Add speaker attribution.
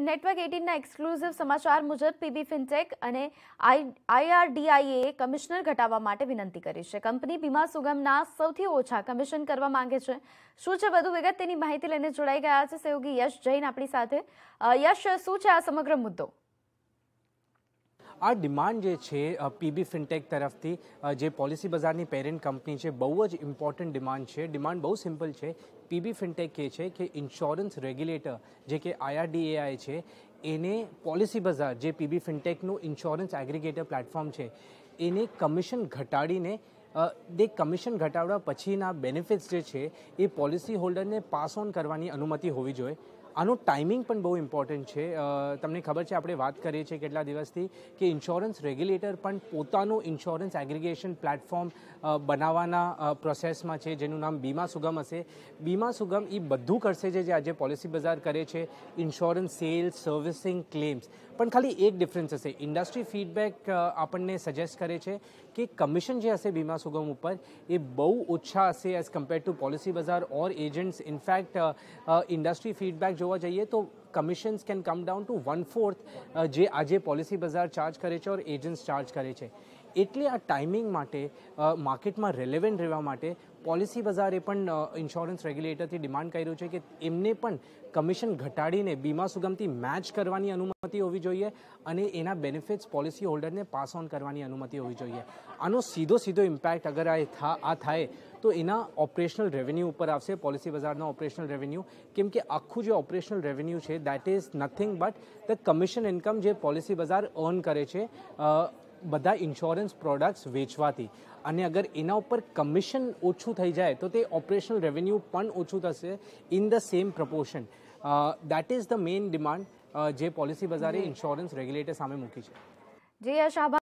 Speaker 1: network એટીનના exclusive સમાચાર મુજબ PB fintech અને આઈઆરડીઆઈએ કમિશનર ઘટાડવા માટે વિનંતી કરી છે કંપની વીમા સુગમના સૌથી ઓછા કમિશન કરવા માંગે છે શું છે વધુ વિગત તેની માહિતી લઈને જોડાઈ ગયા છે સહયોગી યશ જૈન આપણી સાથે યશ શું છે આ સમગ્ર મુદ્દો
Speaker 2: આ ડિમાન્ડ જે છે પીબી ફિનટેક તરફથી જે પોલિસી બજારની પેરેન્ટ કંપની છે બહુ જ ઇમ્પોર્ટન્ટ ડિમાન્ડ છે ડિમાન્ડ બહુ સિમ્પલ છે પીબી ફિનટેક કહે છે કે ઇન્સ્યોરન્સ રેગ્યુલેટર જે કે આઈઆરડીએઆઈ છે એને પોલિસી બજાર જે પીબી ફિનટેકનું ઇન્સ્યોરન્સ એગ્રીગેટર પ્લેટફોર્મ છે એને કમિશન ઘટાડીને જે કમિશન ઘટાડવા પછીના બેનિફિટ્સ જે છે એ પોલિસી હોલ્ડરને પાસ ઓન કરવાની અનુમતિ હોવી જોઈએ અનો ટાઇમિંગ પણ બહુ ઈમ્પોર્ટન્ટ છે તમને ખબર છે આપણે વાત કરીએ છે કેટલા દિવસથી કે ઇન્સ્યોરન્સ રેગ્યુલેટર પણ પોતાનો ઇન્સ્યોરન્સ એગ્રીગેશન પ્લેટફોર્મ બનાવવાનો પ્રોસેસમાં છે જેનું નામ બીમા સુગમ હશે બીમા સુગમ ઈ બધું કરશે જે આજે પોલિસી બજાર કરે છે ઇન્સ્યોરન્સ સેલ્સ સર્વિસિંગ ક્લેમ્સ પણ ખાલી એક ડિફરન્સ હશે ઇન્ડસ્ટ્રી ફીડબેક આપણે સજસ્ટ કરે છે કે કમિશન જે હશે બીમા સુગમ ઉપર એ બહુ ઓછું હશે as compare to Policybazaar or agents in fact industry feedback charge हुआ चाहिए तो commissions can come down to one fourth જે આજે પોલિસી બજાર ચાર્જ કરે છે ઓર એજન્ટ્સ ચાર્જ કરે છે એટલે આ ટાઇમિંગ માટે માર્કેટમાં રિલેવન્ટ રહેવા માટે પોલિસી બજારે પણ ઇન્સ્યોરન્સ રેગ્યુલેટર થી ડિમાન્ડ કરી રહ્યો છે કે એમને પણ કમિશન ઘટાડીને બીમા સુગમતી મેચ કરવાની અનુમતિ હોવી જોઈએ અને એના બેનિફિટ્સ પોલિસી હોલ્ડરને પાસ ઓન કરવાની અનુમતિ હોવી જોઈએ આનો સીધો સીધો ઇમ્પેક્ટ અગર આ થા આ થાએ તો એના ઓપરેશનલ રેવન્યુ ઉપર આવશે પોલિસી બજારનો ઓપરેશનલ રેવન્યુ કિંમકે આખું જે ઓપરેશનલ રેવન્યુ છે that is nothing but the commission income જે પોલિસી બજાર ઓન કરે છે બધા ઇન્સ્યોરન્સ પ્રોડક્ટ્સ વેચવાથી અને અગર એના ઉપર કમિશન ઓછું થઈ જાય તો તે ઓપરેશનલ રેવન્યુ પણ ઓછું થશે in the same proportion that is the main demand જે પોલિસી બજારે ઇન્સ્યોરન્સ રેગ્યુલેટર સામે મૂકી છે
Speaker 1: જી